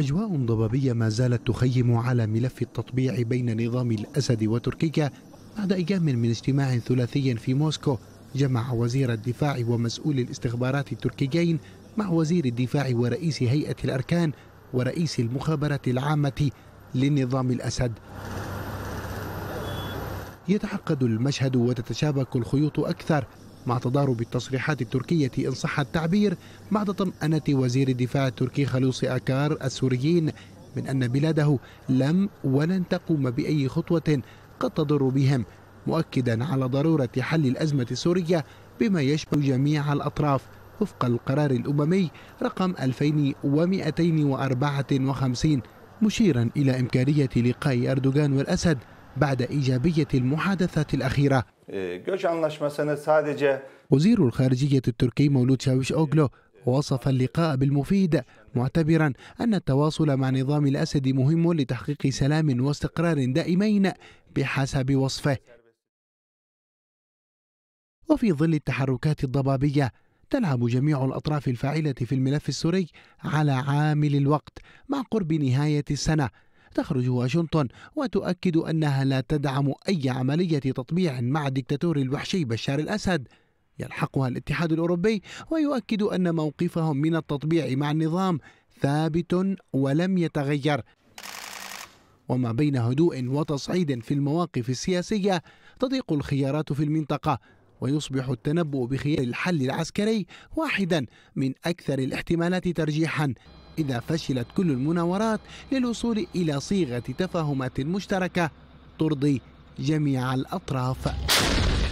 أجواء ضبابية ما زالت تخيم على ملف التطبيع بين نظام الأسد وتركيا بعد أيام من اجتماع ثلاثي في موسكو جمع وزير الدفاع ومسؤول الاستخبارات التركيين مع وزير الدفاع ورئيس هيئة الأركان ورئيس المخابرات العامة لنظام الأسد يتعقد المشهد وتتشابك الخيوط أكثر مع تضارب التصريحات التركية إن صح التعبير بعد طمأنة وزير الدفاع التركي خلوصي أكار السوريين من أن بلاده لم ولن تقوم بأي خطوة قد تضر بهم مؤكدا على ضرورة حل الأزمة السورية بما يشمل جميع الأطراف وفق القرار الأممي رقم 2254 مشيرا إلى إمكانية لقاء أردوغان والأسد بعد إيجابية المحادثات الأخيرة وزير الخارجية التركي مولود شاويش أوغلو وصف اللقاء بالمفيد معتبرا أن التواصل مع نظام الأسد مهم لتحقيق سلام واستقرار دائمين بحسب وصفه وفي ظل التحركات الضبابية تلعب جميع الأطراف الفاعلة في الملف السوري على عامل الوقت مع قرب نهاية السنة تخرج واشنطن وتؤكد أنها لا تدعم أي عملية تطبيع مع الدكتاتور الوحشي بشار الأسد يلحقها الاتحاد الأوروبي ويؤكد أن موقفهم من التطبيع مع النظام ثابت ولم يتغير وما بين هدوء وتصعيد في المواقف السياسية تضيق الخيارات في المنطقة ويصبح التنبؤ بخيار الحل العسكري واحدا من أكثر الاحتمالات ترجيحا إذا فشلت كل المناورات للوصول إلى صيغة تفاهمات مشتركة ترضي جميع الأطراف